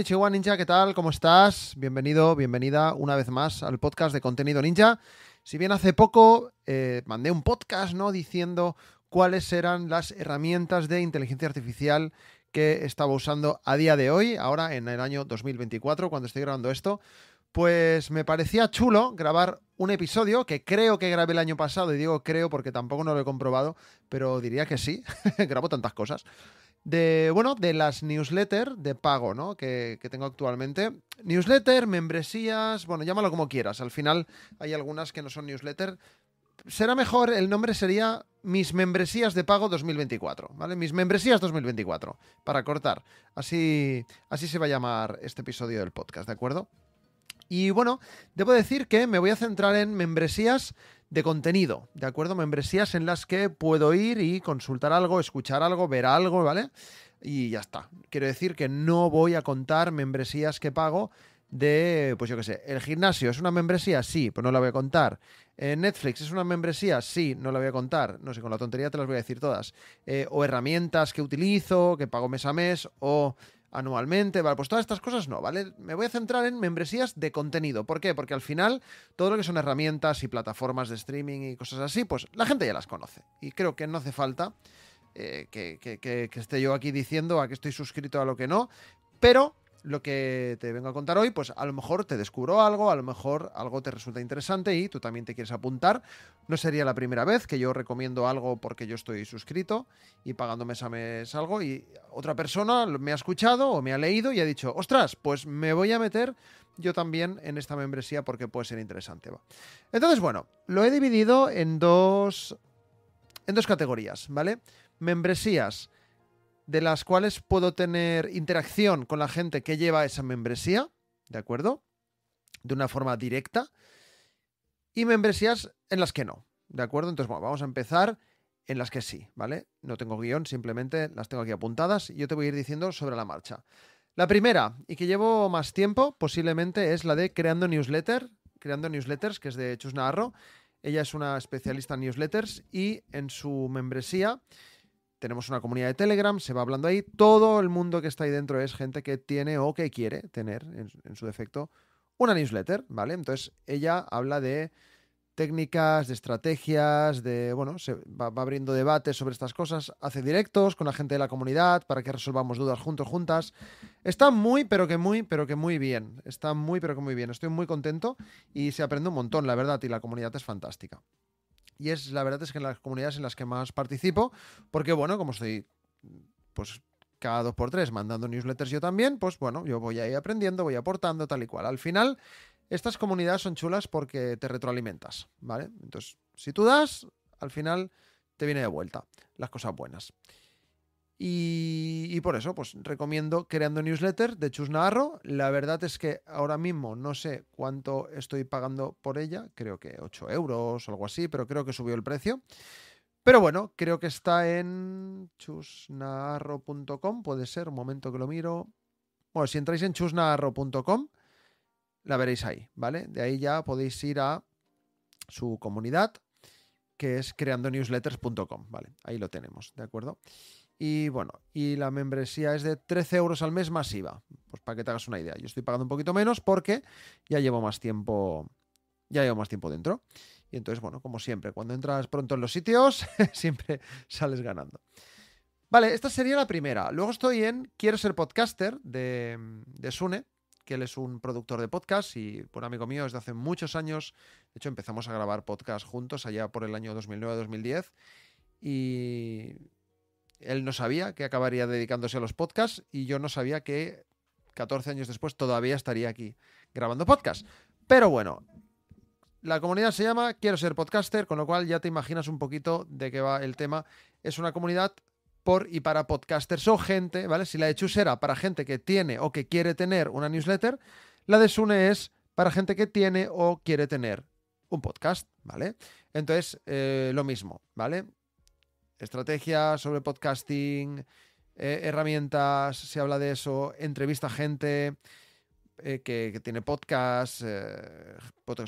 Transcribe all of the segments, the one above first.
Ichiwa Ninja, ¿qué tal? ¿Cómo estás? Bienvenido, bienvenida una vez más al podcast de Contenido Ninja. Si bien hace poco eh, mandé un podcast, ¿no? Diciendo cuáles eran las herramientas de inteligencia artificial que estaba usando a día de hoy, ahora en el año 2024, cuando estoy grabando esto, pues me parecía chulo grabar un episodio que creo que grabé el año pasado, y digo creo porque tampoco no lo he comprobado, pero diría que sí, grabo tantas cosas de, bueno, de las newsletters de pago, ¿no? Que, que, tengo actualmente. Newsletter, membresías, bueno, llámalo como quieras. Al final hay algunas que no son newsletter. Será mejor, el nombre sería Mis membresías de pago 2024, ¿vale? Mis membresías 2024, para cortar. Así, así se va a llamar este episodio del podcast, ¿de acuerdo? Y bueno, debo decir que me voy a centrar en membresías de contenido, ¿de acuerdo? Membresías en las que puedo ir y consultar algo, escuchar algo, ver algo, ¿vale? Y ya está. Quiero decir que no voy a contar membresías que pago de, pues yo qué sé, el gimnasio es una membresía, sí, pues no la voy a contar. Eh, Netflix es una membresía, sí, no la voy a contar. No sé, con la tontería te las voy a decir todas. Eh, o herramientas que utilizo, que pago mes a mes, o anualmente, ¿vale? Pues todas estas cosas no, ¿vale? Me voy a centrar en membresías de contenido. ¿Por qué? Porque al final todo lo que son herramientas y plataformas de streaming y cosas así, pues la gente ya las conoce. Y creo que no hace falta eh, que, que esté yo aquí diciendo a que estoy suscrito a lo que no, pero lo que te vengo a contar hoy, pues a lo mejor te descubro algo, a lo mejor algo te resulta interesante y tú también te quieres apuntar. No sería la primera vez que yo recomiendo algo porque yo estoy suscrito y pagándome mes a mes algo y otra persona me ha escuchado o me ha leído y ha dicho, ostras, pues me voy a meter yo también en esta membresía porque puede ser interesante. Entonces, bueno, lo he dividido en dos, en dos categorías, ¿vale? Membresías de las cuales puedo tener interacción con la gente que lleva esa membresía, ¿de acuerdo? De una forma directa. Y membresías en las que no, ¿de acuerdo? Entonces, bueno, vamos a empezar en las que sí, ¿vale? No tengo guión, simplemente las tengo aquí apuntadas y yo te voy a ir diciendo sobre la marcha. La primera, y que llevo más tiempo, posiblemente, es la de Creando Newsletter, Creando Newsletters, que es de Chus Navarro. Ella es una especialista en newsletters y en su membresía tenemos una comunidad de Telegram, se va hablando ahí. Todo el mundo que está ahí dentro es gente que tiene o que quiere tener, en, su defecto, una newsletter, ¿vale? Entonces ella habla de técnicas, de estrategias, de, bueno, se va, va, abriendo debates sobre estas cosas, hace directos con la gente de la comunidad para que resolvamos dudas juntos, juntas. Está muy, pero que muy, pero que muy bien. Está muy, pero que muy bien. Estoy muy contento y se aprende un montón, la verdad, y la comunidad es fantástica y es la verdad es que en las comunidades en las que más participo, porque bueno, como estoy pues cada dos por tres mandando newsletters yo también, pues bueno, yo voy a ahí aprendiendo, voy aportando tal y cual. Al final, estas comunidades son chulas porque te retroalimentas, ¿vale? Entonces, si tú das, al final te viene de vuelta las cosas buenas. Y, por eso, pues recomiendo creando newsletter de Chus Navarro. La verdad es que ahora mismo no sé cuánto estoy pagando por ella, creo que 8 euros o algo así, pero creo que subió el precio. Pero bueno, creo que está en chusnaarro.com, puede ser, un momento que lo miro. Bueno, si entráis en chusnaarro.com, la veréis ahí, ¿vale? De ahí ya podéis ir a su comunidad, que es creandonewsletters.com, ¿vale? Ahí lo tenemos, ¿de acuerdo? Y bueno, y la membresía es de 13 euros al mes masiva. Pues para que te hagas una idea. Yo estoy pagando un poquito menos porque ya llevo más tiempo. Ya llevo más tiempo dentro. Y entonces, bueno, como siempre, cuando entras pronto en los sitios, siempre sales ganando. Vale, esta sería la primera. Luego estoy en Quiero ser podcaster de, de Sune, que él es un productor de podcast y un amigo mío desde hace muchos años. De hecho, empezamos a grabar podcast juntos allá por el año 2009-2010. Y él no sabía que acabaría dedicándose a los podcasts y yo no sabía que 14 años después todavía estaría aquí grabando podcasts. Pero bueno, la comunidad se llama Quiero ser podcaster, con lo cual ya te imaginas un poquito de qué va el tema. Es una comunidad por y para podcasters o gente, ¿vale? Si la de Chus era para gente que tiene o que quiere tener una newsletter, la de Sune es para gente que tiene o quiere tener un podcast, ¿vale? Entonces, eh, lo mismo, ¿vale? estrategias sobre podcasting, eh, herramientas, se habla de eso, entrevista a gente eh, que, tiene podcast, eh,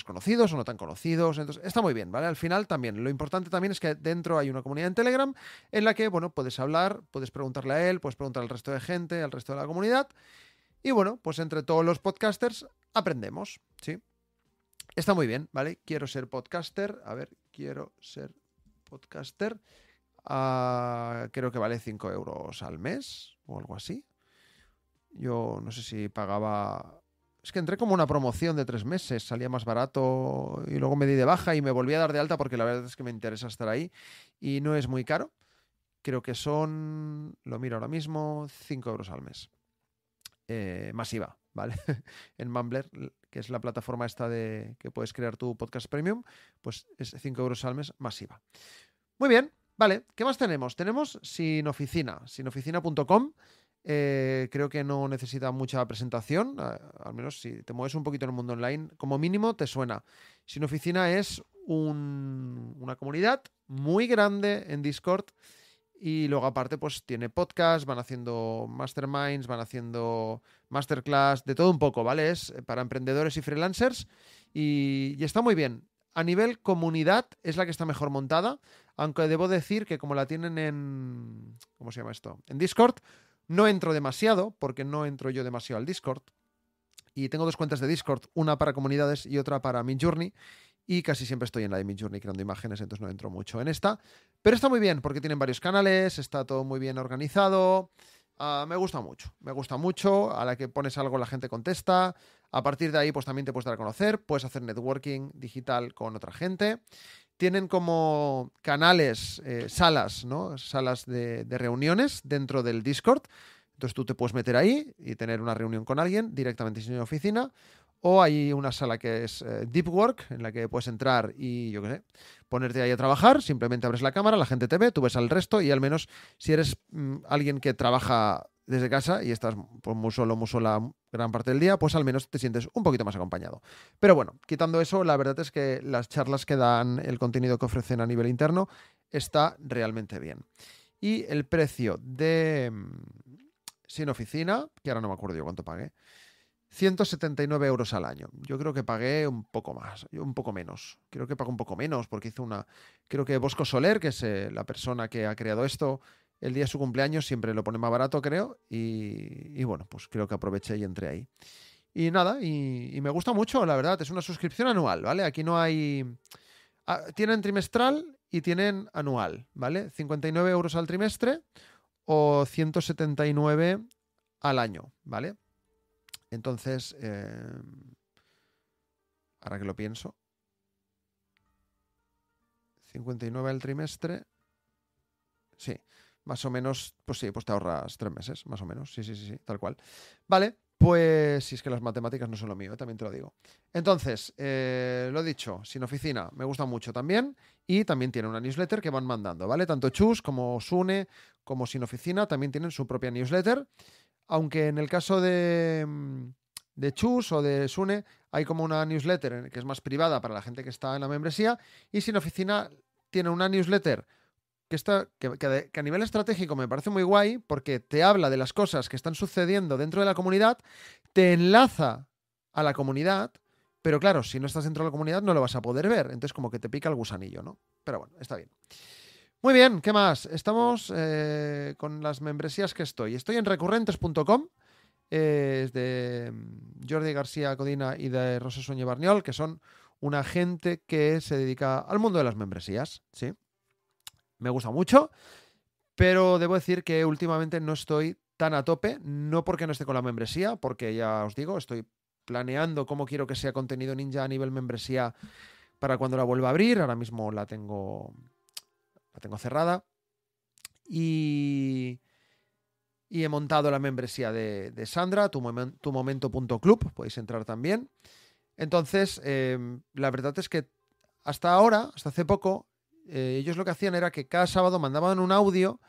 conocidos o no tan conocidos. Entonces, está muy bien, ¿vale? Al final también, lo importante también es que dentro hay una comunidad en Telegram en la que, bueno, puedes hablar, puedes preguntarle a él, puedes preguntar al resto de gente, al resto de la comunidad. Y bueno, pues entre todos los podcasters aprendemos, ¿sí? Está muy bien, ¿vale? Quiero ser podcaster. A ver, quiero ser podcaster. Ah, creo que vale 5 euros al mes o algo así. Yo no sé si pagaba... Es que entré como una promoción de tres meses, salía más barato y luego me di de baja y me volví a dar de alta porque la verdad es que me interesa estar ahí y no es muy caro. Creo que son, lo miro ahora mismo, 5 euros al mes. Eh, masiva, ¿vale? en Mumbler, que es la plataforma esta de que puedes crear tu podcast premium, pues es 5 euros al mes masiva. Muy bien, Vale, ¿qué más tenemos? Tenemos Sinoficina. sinoficina.com. Eh, creo que no necesita mucha presentación, al menos si te mueves un poquito en el mundo online, como mínimo te suena. Sin Oficina es una comunidad muy grande en Discord y luego aparte pues tiene podcast, van haciendo masterminds, van haciendo masterclass, de todo un poco, ¿vale? Es eh, para emprendedores y freelancers y está muy bien. A nivel comunidad es la que está mejor montada aunque debo decir que como la tienen en... ¿Cómo se llama esto? En Discord, no entro demasiado, porque no entro yo demasiado al Discord. Y tengo dos cuentas de Discord, una para comunidades y otra para Mi Y casi siempre estoy en la de Midjourney creando imágenes, entonces no entro mucho en esta. Pero está muy bien, porque tienen varios canales, está todo muy bien organizado. Ah, me gusta mucho, me gusta mucho. A la que pones algo la gente contesta. A partir de ahí, pues también te puedes dar a conocer, puedes hacer networking digital con otra gente tienen como canales, eh, salas, ¿no? Salas de, reuniones dentro del Discord. Entonces tú te puedes meter ahí y tener una reunión con alguien directamente sin oficina. O hay una sala que es eh, Deep Work, en la que puedes entrar y, yo qué sé, ponerte ahí a trabajar. Simplemente abres la cámara, la gente te ve, tú ves al resto y al menos si eres mm, alguien que trabaja desde casa y estás pues, muy solo, muy sola gran parte del día, pues al menos te sientes un poquito más acompañado. Pero bueno, quitando eso, la verdad es que las charlas que dan, el contenido que ofrecen a nivel interno, está realmente bien. Y el precio de mm, sin oficina, que ahora no me acuerdo yo cuánto pagué, 179 euros al año. Yo creo que pagué un poco más, un poco menos. Creo que pagué un poco menos porque hizo una... Creo que Bosco Soler, que es eh, la persona que ha creado esto, el día de su cumpleaños siempre lo pone más barato, creo. Y, bueno, pues creo que aproveché y entré ahí. Y nada, y, me gusta mucho, la verdad. Es una suscripción anual, ¿vale? Aquí no hay. Ah, tienen trimestral y tienen anual, ¿vale? 59 euros al trimestre o 179 al año, ¿vale? Entonces, eh, ahora que lo pienso, 59 al trimestre. Sí, más o menos, pues sí, pues te ahorras tres meses, más o menos. Sí, sí, sí, sí, tal cual. Vale, pues si es que las matemáticas no son lo mío, eh, también te lo digo. Entonces, eh, lo he dicho, sin oficina, me gusta mucho también. Y también tiene una newsletter que van mandando, ¿vale? Tanto Chus como Sune como sin oficina también tienen su propia newsletter. Aunque en el caso de, mm, de Chus o de Sune hay como una newsletter que es más privada para la gente que está en la membresía. Y sin oficina tiene una newsletter que, está, que, a nivel estratégico me parece muy guay porque te habla de las cosas que están sucediendo dentro de la comunidad, te enlaza a la comunidad, pero claro, si no estás dentro de la comunidad no lo vas a poder ver. Entonces como que te pica el gusanillo, ¿no? Pero bueno, está bien. Muy bien, ¿qué más? Estamos eh, con las membresías que estoy. Estoy en recurrentes.com. Eh, de mm, Jordi García Codina y de Rosa Sueño Barniol, que son una gente que se dedica al mundo de las membresías, ¿sí? me gusta mucho, pero debo decir que últimamente no estoy tan a tope, no porque no esté con la membresía, porque ya os digo, estoy planeando cómo quiero que sea contenido ninja a nivel membresía para cuando la vuelva a abrir, ahora mismo la tengo la tengo cerrada y y he montado la membresía de, Sandra, tu, momento tu momento.club, podéis entrar también. Entonces, em, la verdad es que hasta ahora, hasta hace poco, eh, ellos lo que hacían era que cada sábado mandaban un audio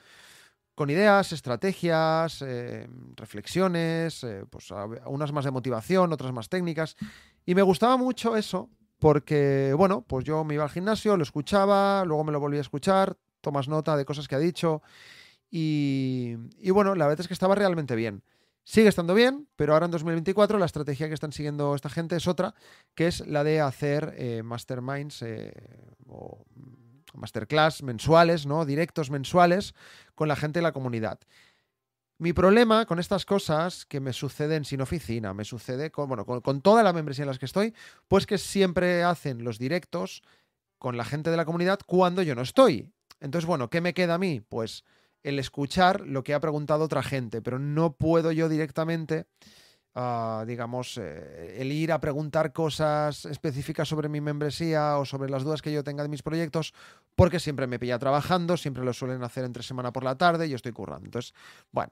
con ideas, estrategias, eh, reflexiones, eh, pues unas más de motivación, otras más técnicas. Y me gustaba mucho eso porque, bueno, pues yo me iba al gimnasio, lo escuchaba, luego me lo volví a escuchar, tomas nota de cosas que ha dicho y, bueno, la verdad es que estaba realmente bien. Sigue estando bien, pero ahora en 2024 la estrategia que están siguiendo esta gente es otra, que es la de hacer masterminds o masterclass mensuales, ¿no? Directos mensuales con la gente de la comunidad. Mi problema con estas cosas que me suceden sin oficina, me sucede con, bueno, con, toda la membresía en las que estoy, pues que siempre hacen los directos con la gente de la comunidad cuando yo no estoy. Entonces, bueno, ¿qué me queda a mí? Pues el escuchar lo que ha preguntado otra gente, pero no puedo yo directamente Ah, digamos, eh, el ir a preguntar cosas específicas sobre mi membresía o sobre las dudas que yo tenga de mis proyectos, porque siempre me pilla trabajando, siempre lo suelen hacer entre semana por la tarde y yo estoy currando. Entonces, bueno,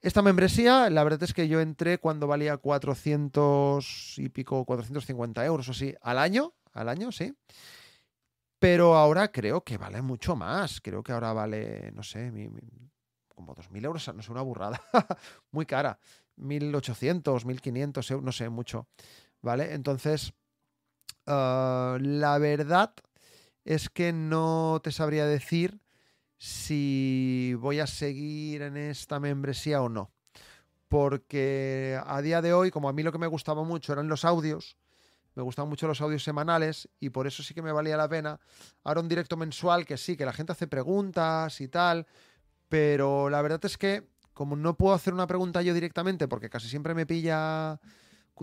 esta membresía, la verdad es que yo entré cuando valía 400 y pico, 450 euros o así, al año, al año, sí. Pero ahora creo que vale mucho más. Creo que ahora vale, no sé, como 2.000 euros, no es una burrada. Muy cara. 1.800, 1.500 euros, no sé, mucho. ¿Vale? Entonces, ah, la verdad es que no te sabría decir si voy a seguir en esta membresía o no. Porque a día de hoy, como a mí lo que me gustaba mucho eran los audios, me gustaban mucho los audios semanales y por eso sí que me valía la pena. Ahora un directo mensual que sí, que la gente hace preguntas y tal, pero la verdad es que como no puedo hacer una pregunta yo directamente porque casi siempre me pilla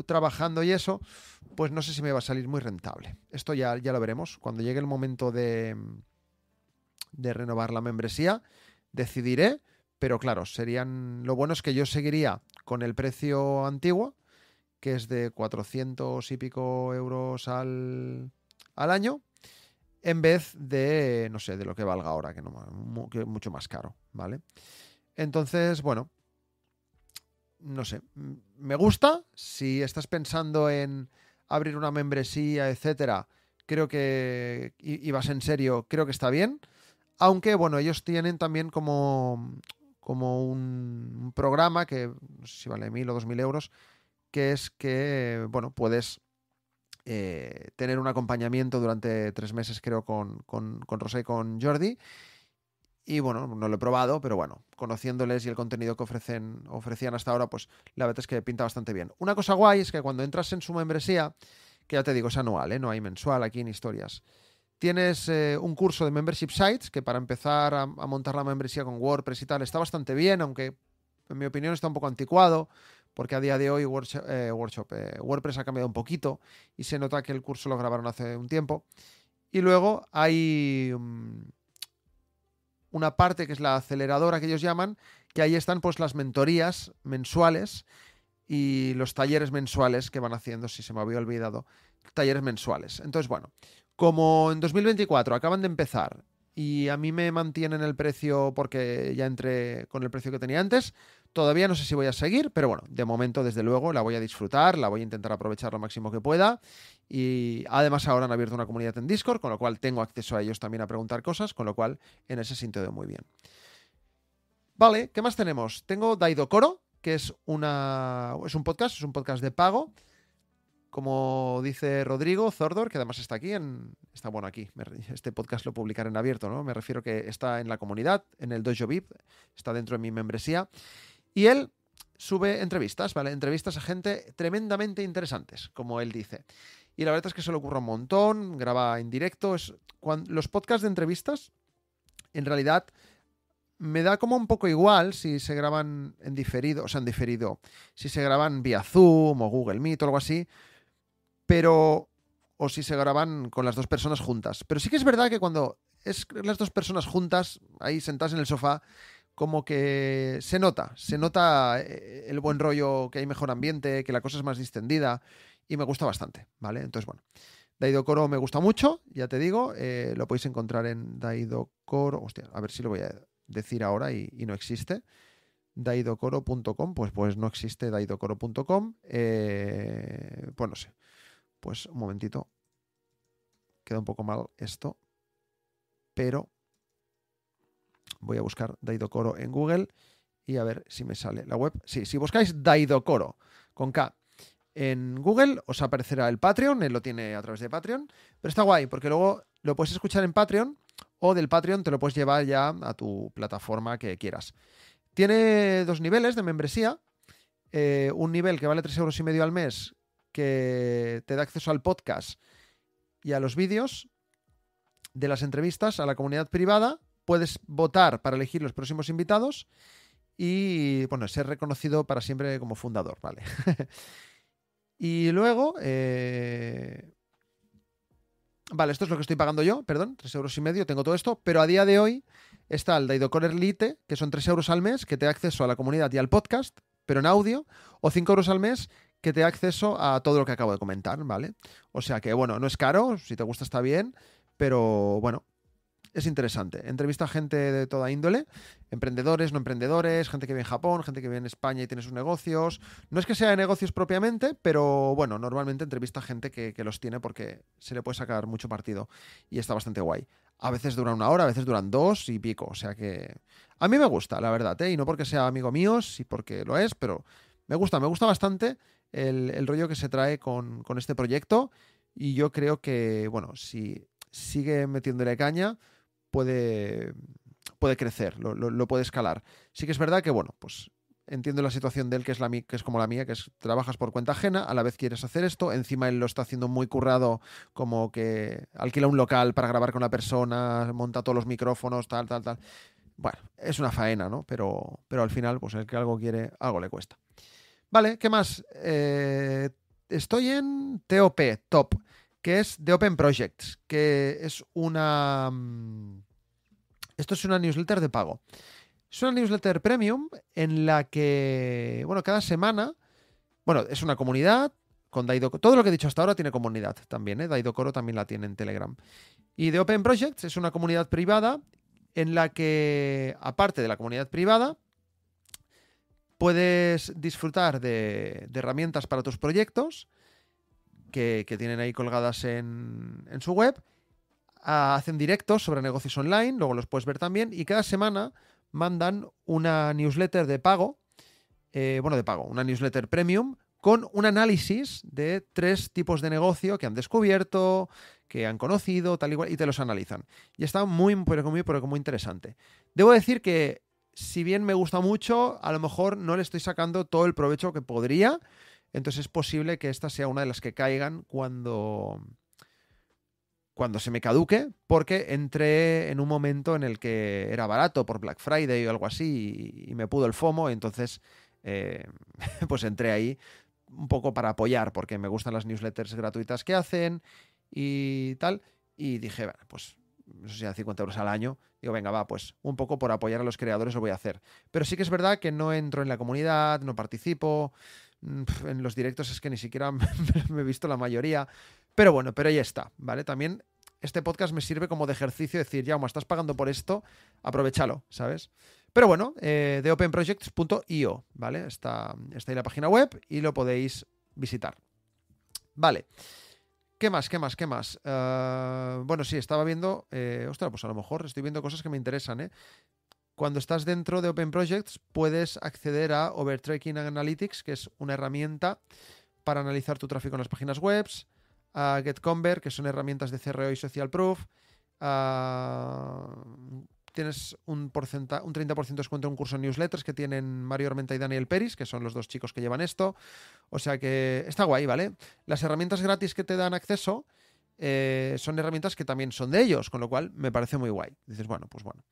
trabajando y eso, pues no sé si me va a salir muy rentable. Esto ya, ya lo veremos. Cuando llegue el momento de, de renovar la membresía, decidiré. Pero claro, serían. Lo bueno es que yo seguiría con el precio antiguo, que es de 400 y pico euros al, año, en vez de, no sé, de lo que valga ahora, que no mucho más caro, ¿vale? vale entonces, bueno, no sé, me gusta. Si estás pensando en abrir una membresía, etcétera, creo que, y, vas en serio, creo que está bien. Aunque, bueno, ellos tienen también como, como un, programa que, si vale mil o dos mil euros, que es que, bueno, puedes eh, tener un acompañamiento durante tres meses, creo, con, con, con Rosé y con Jordi. Y bueno, no lo he probado, pero bueno, conociéndoles y el contenido que ofrecen, ofrecían hasta ahora, pues la verdad es que pinta bastante bien. Una cosa guay es que cuando entras en su membresía, que ya te digo, es anual, ¿eh? no hay mensual aquí en historias. Tienes eh, un curso de membership sites, que para empezar a, montar la membresía con WordPress y tal está bastante bien, aunque en mi opinión está un poco anticuado, porque a día de hoy eh, WordPress ha cambiado un poquito y se nota que el curso lo grabaron hace un tiempo. Y luego hay, mm, una parte que es la aceleradora que ellos llaman, que ahí están pues las mentorías mensuales y los talleres mensuales que van haciendo, si se me había olvidado, talleres mensuales. Entonces, bueno, como en 2024 acaban de empezar y a mí me mantienen el precio porque ya entré con el precio que tenía antes, Todavía no sé si voy a seguir, pero bueno, de momento desde luego la voy a disfrutar, la voy a intentar aprovechar lo máximo que pueda. Y además ahora han abierto una comunidad en Discord, con lo cual tengo acceso a ellos también a preguntar cosas, con lo cual en ese sentido muy bien. Vale, ¿qué más tenemos? Tengo Daido Coro, que es, una, es un podcast, es un podcast de pago. Como dice Rodrigo Zordor, que además está aquí, en, está bueno aquí, este podcast lo publicaré en abierto, ¿no? Me refiero que está en la comunidad, en el Dojo VIP, está dentro de mi membresía. Y él sube entrevistas, ¿vale? Entrevistas a gente tremendamente interesantes, como él dice. Y la verdad es que se le ocurre un montón, graba en directo. los podcasts de entrevistas, en realidad, me da como un poco igual si se graban en diferido, o sea, en diferido, si se graban vía Zoom o Google Meet o algo así, pero. o si se graban con las dos personas juntas. Pero sí que es verdad que cuando es las dos personas juntas, ahí sentadas en el sofá, como que se nota, se nota eh, el buen rollo, que hay mejor ambiente, que la cosa es más distendida y me gusta bastante, ¿vale? Entonces, bueno, Daido Coro me gusta mucho, ya te digo, eh, lo podéis encontrar en Daido Coro, hostia, a ver si lo voy a decir ahora y, no existe. Daidocoro.com, pues, pues no existe daidocoro.com, eh, pues no sé, pues un momentito, queda un poco mal esto, pero Voy a buscar Daido Daidocoro en Google y a ver si me sale la web. Sí, si buscáis Daidocoro con K en Google, os aparecerá el Patreon, él lo tiene a través de Patreon, pero está guay porque luego lo puedes escuchar en Patreon o del Patreon te lo puedes llevar ya a tu plataforma que quieras. Tiene dos niveles de membresía. Eh, un nivel que vale 3 euros y medio al mes, que te da acceso al podcast y a los vídeos de las entrevistas, a la comunidad privada puedes votar para elegir los próximos invitados y, bueno, ser reconocido para siempre como fundador, ¿vale? y luego... Eh, vale, esto es lo que estoy pagando yo, perdón, 3 euros y medio, tengo todo esto, pero a día de hoy está el Daidocore Lite que son 3 euros al mes, que te da acceso a la comunidad y al podcast, pero en audio, o 5 euros al mes, que te da acceso a todo lo que acabo de comentar, ¿vale? O sea que, bueno, no es caro, si te gusta está bien, pero bueno, es interesante. Entrevista a gente de toda índole, emprendedores, no emprendedores, gente que vive en Japón, gente que vive en España y tiene sus negocios. No es que sea de negocios propiamente, pero bueno, normalmente entrevista a gente que, los tiene porque se le puede sacar mucho partido y está bastante guay. A veces duran una hora, a veces duran dos y pico. O sea que a mí me gusta, la verdad, ¿eh? y no porque sea amigo mío, sí porque lo es, pero me gusta, me gusta bastante el, rollo que se trae con, con, este proyecto. Y yo creo que, bueno, si sigue metiéndole caña, puede, puede crecer, lo, puede escalar. Sí que es verdad que, bueno, pues entiendo la situación de él, que es, la, que es como la mía, que es trabajas por cuenta ajena, a la vez quieres hacer esto, encima él lo está haciendo muy currado, como que alquila un local para grabar con la persona, monta todos los micrófonos, tal, tal, tal. Bueno, es una faena, ¿no? Pero, pero al final, pues el que algo quiere, algo le cuesta. Vale, ¿qué más? Eh, estoy en TOP, Top, que es The Open Projects, que es una mm, esto es una newsletter de pago. Es una newsletter premium en la que, bueno, cada semana, bueno, es una comunidad con Daido. Todo lo que he dicho hasta ahora tiene comunidad también, ¿eh? Daido Coro también la tiene en Telegram. Y de Open Projects es una comunidad privada en la que, aparte de la comunidad privada, puedes disfrutar de, herramientas para tus proyectos que, tienen ahí colgadas en su web Ah, hacen directos sobre negocios online, luego los puedes ver también, y cada semana mandan una newsletter de pago, eh, bueno, de pago, una newsletter premium con un análisis de tres tipos de negocio que han descubierto, que han conocido, tal y cual, y te los analizan. Y está muy, muy, muy interesante. Debo decir que, si bien me gusta mucho, a lo mejor no le estoy sacando todo el provecho que podría, entonces es posible que esta sea una de las que caigan cuando, cuando se me caduque, porque entré en un momento en el que era barato por Black Friday o algo así y, me pudo el FOMO, entonces eh, pues entré ahí un poco para apoyar, porque me gustan las newsletters gratuitas que hacen y tal, y dije, bueno, pues no sé si a 50 euros al año, digo, venga, va, pues un poco por apoyar a los creadores lo voy a hacer. Pero sí que es verdad que no entro en la comunidad, no participo, mm, en los directos es que ni siquiera me he visto la mayoría, pero bueno, pero ahí está, ¿vale? También este podcast me sirve como de ejercicio, decir, ya, estás pagando por esto, aprovechalo, ¿sabes? Pero bueno, eh, de openprojects.io, ¿vale? Está, está ahí la página web y lo podéis visitar. Vale. ¿Qué más? ¿Qué más? ¿Qué más? Eh, bueno, sí, estaba viendo. Eh, ostras, pues a lo mejor estoy viendo cosas que me interesan, ¿eh? Cuando estás dentro de Open Projects, puedes acceder a Overtracking Analytics, que es una herramienta para analizar tu tráfico en las páginas web, a GetConvert, que son herramientas de CRO y Social Proof. Ah, tienes un, un 30% de descuento en un curso de newsletters que tienen Mario Armenta y Daniel Peris, que son los dos chicos que llevan esto. O sea que está guay, ¿vale? Las herramientas gratis que te dan acceso eh, son herramientas que también son de ellos, con lo cual me parece muy guay. Dices, bueno, pues bueno,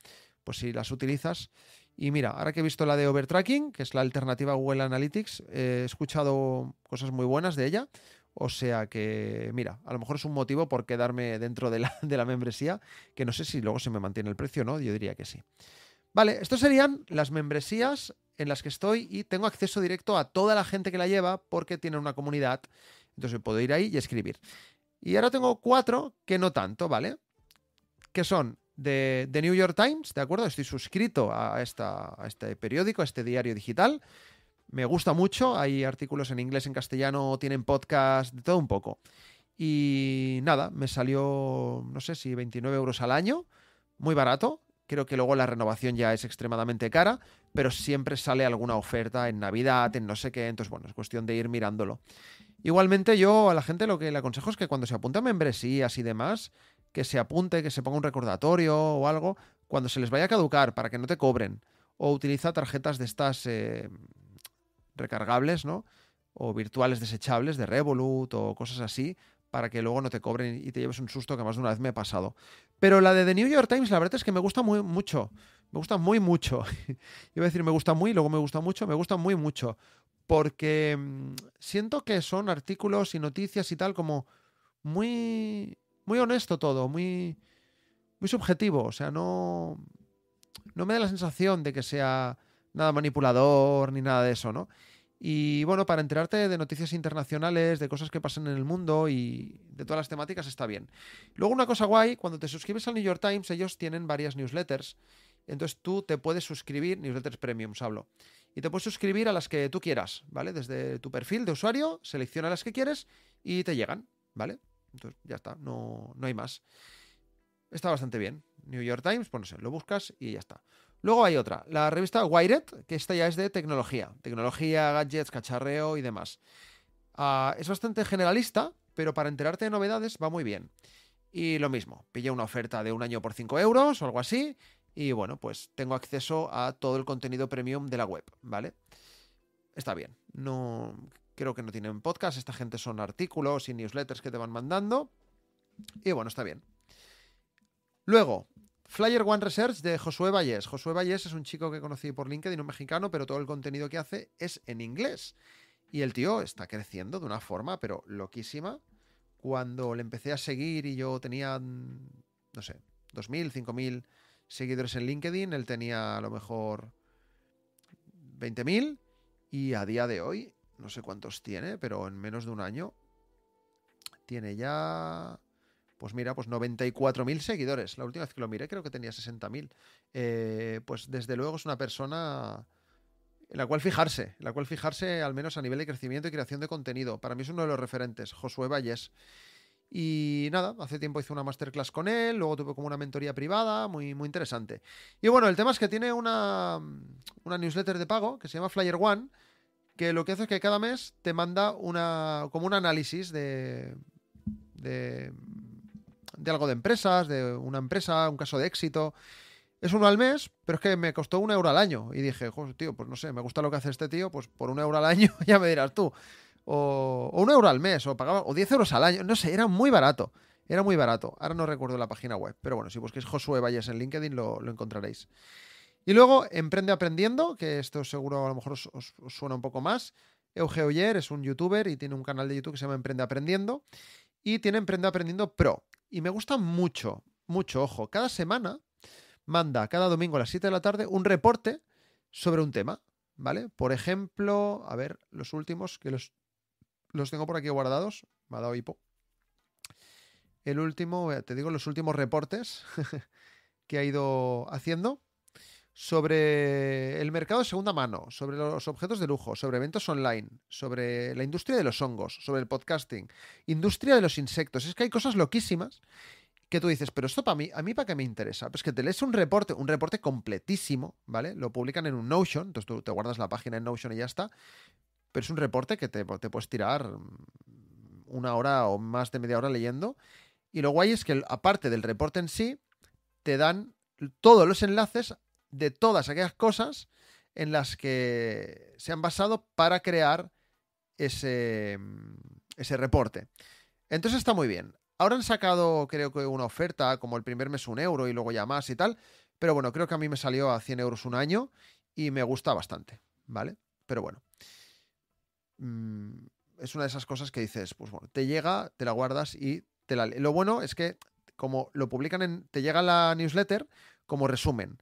pues si las utilizas. Y mira, ahora que he visto la de Overtracking, que es la alternativa a Google Analytics, eh, he escuchado cosas muy buenas de ella. O sea que, mira, a lo mejor es un motivo por quedarme dentro de la, de la membresía, que no sé si luego se me mantiene el precio no, yo diría que sí. Vale, estas serían las membresías en las que estoy y tengo acceso directo a toda la gente que la lleva porque tiene una comunidad. Entonces puedo ir ahí y escribir. Y ahora tengo cuatro que no tanto, ¿vale? Que son de The New York Times, ¿de acuerdo? Estoy suscrito a, esta, a este periódico, a este diario digital. Me gusta mucho, hay artículos en inglés, en castellano, tienen podcast, de todo un poco. Y nada, me salió, no sé si 29 euros al año, muy barato. Creo que luego la renovación ya es extremadamente cara, pero siempre sale alguna oferta en Navidad, en no sé qué, entonces bueno, es cuestión de ir mirándolo. Igualmente yo a la gente lo que le aconsejo es que cuando se apunte a membresías y demás, que se apunte, que se ponga un recordatorio o algo, cuando se les vaya a caducar para que no te cobren. O utiliza tarjetas de estas eh, recargables, ¿no? O virtuales desechables de Revolut o cosas así, para que luego no te cobren y te lleves un susto que más de una vez me ha pasado. Pero la de The New York Times, la verdad es que me gusta muy mucho. Me gusta muy mucho. Iba a decir me gusta muy, luego me gusta mucho, me gusta muy mucho. Porque mm, siento que son artículos y noticias y tal como muy, muy honesto todo, muy, muy subjetivo. O sea, no, no me da la sensación de que sea nada manipulador ni nada de eso, ¿no? Y bueno, para enterarte de noticias internacionales, de cosas que pasan en el mundo y de todas las temáticas está bien. Luego una cosa guay, cuando te suscribes al New York Times, ellos tienen varias newsletters. Entonces tú te puedes suscribir, newsletters premiums hablo, y te puedes suscribir a las que tú quieras, ¿vale? Desde tu perfil de usuario, selecciona las que quieres y te llegan, ¿vale? Entonces ya está, no, hay más. Está bastante bien. New York Times, pues no sé, lo buscas y ya está. Luego hay otra, la revista Wired, que esta ya es de tecnología, tecnología, gadgets, cacharreo y demás. Ah, es bastante generalista, pero para enterarte de novedades va muy bien. Y lo mismo, pilla una oferta de un año por 5 euros o algo así, y bueno, pues tengo acceso a todo el contenido premium de la web, ¿vale? Está bien, no creo que no tienen podcast, esta gente son artículos y newsletters que te van mandando, y bueno, está bien. Luego, Flyer One Research de Josué Valles. Josué Valles es un chico que conocí por LinkedIn, un mexicano, pero todo el contenido que hace es en inglés. Y el tío está creciendo de una forma, pero loquísima. Cuando le empecé a seguir y yo tenía, mm, no sé, 2.000, 5.000 seguidores en LinkedIn, él tenía a lo mejor 20.000 y a día de hoy, no sé cuántos tiene, pero en menos de un año, tiene ya pues mira, pues 94.000 seguidores. La última vez que lo miré creo que tenía 60.000. Eh, pues desde luego es una persona en la cual fijarse, en la cual fijarse al menos a nivel de crecimiento y creación de contenido. Para mí es uno de los referentes, Josué Valles. Y nada, hace tiempo hice una masterclass con él, luego tuve como una mentoría privada, muy, muy interesante. Y bueno, el tema es que tiene una, una newsletter de pago que se llama Flyer One, que lo que hace es que cada mes te manda una, como un análisis de de algo de empresas, de una empresa, un caso de éxito. Es uno al mes, pero es que me costó un euro al año. Y dije, joder, tío, pues no sé, me gusta lo que hace este tío, pues por un euro al año ya me dirás tú. O, un euro al mes, o pagaba, o 10 euros al año, no sé, era muy barato. Era muy barato. Ahora no recuerdo la página web, pero bueno, si busquéis Josué Valles en LinkedIn lo, encontraréis. Y luego, Emprende Aprendiendo, que esto seguro a lo mejor os, suena un poco más. Euge Oyer es un youtuber y tiene un canal de YouTube que se llama Emprende Aprendiendo. Y tiene Emprende Aprendiendo Pro, y me gusta mucho, mucho, ojo. Cada semana manda, cada domingo a las 7 de la tarde, un reporte sobre un tema, ¿vale? Por ejemplo, a ver, los últimos que los, los tengo por aquí guardados, me ha dado hipo. El último, eh, te digo, los últimos reportes que ha ido haciendo sobre el mercado de segunda mano, sobre los objetos de lujo, sobre eventos online, sobre la industria de los hongos, sobre el podcasting, industria de los insectos. Es que hay cosas loquísimas que tú dices, pero esto para mí, a mí para qué me interesa. Pues que te lees un reporte, un reporte completísimo, ¿vale? Lo publican en un Notion, entonces tú te guardas la página en Notion y ya está. Pero es un reporte que te puedes tirar una hora o más de media hora leyendo. Y lo guay es que, aparte del reporte en sí, te dan todos los enlaces de todas aquellas cosas en las que se han basado para crear ese, mm, ese reporte. Entonces está muy bien. Ahora han sacado, creo que una oferta, como el primer mes un euro y luego ya más y tal. Pero bueno, creo que a mí me salió a 100 euros un año y me gusta bastante, ¿vale? Pero bueno. Mm, es una de esas cosas que dices, pues bueno, te llega, te la guardas y te la... Lo bueno es que como lo publican en... Te llega la newsletter como resumen.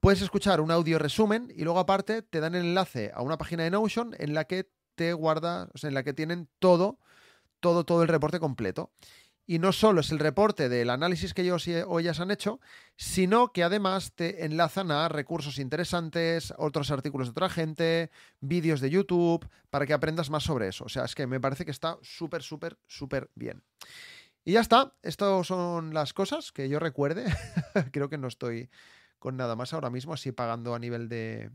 Puedes escuchar un audio resumen y luego aparte te dan el enlace a una página de Notion en la que te guarda, o sea, en la que tienen todo, todo, todo el reporte completo. Y no solo es el reporte del análisis que ellos o ellas han hecho, sino que además te enlazan a recursos interesantes, otros artículos de otra gente, vídeos de YouTube, para que aprendas más sobre eso. O sea, es que me parece que está súper, súper, súper bien. Y ya está, estas son las cosas que yo recuerde. Creo que no estoy con nada más ahora mismo, así pagando a nivel de,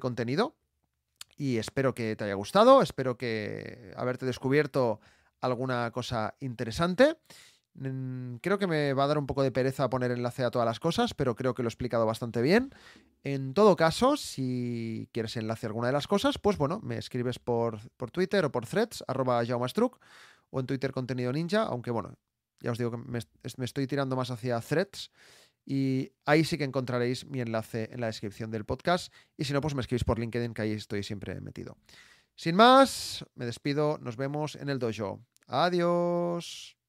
contenido. Y espero que te haya gustado, espero que haberte descubierto alguna cosa interesante. Mm, creo que me va a dar un poco de pereza poner enlace a todas las cosas, pero creo que lo he explicado bastante bien. En todo caso, si quieres enlace a alguna de las cosas, pues bueno, me escribes por, Twitter o por threads, arroba jaumastruc, o en Twitter contenido ninja, aunque bueno, ya os digo que me estoy tirando más hacia threads y ahí sí que encontraréis mi enlace en la descripción del podcast. Y si no, pues me escribís por LinkedIn, que ahí estoy siempre metido. Sin más, me despido. Nos vemos en el dojo. Adiós.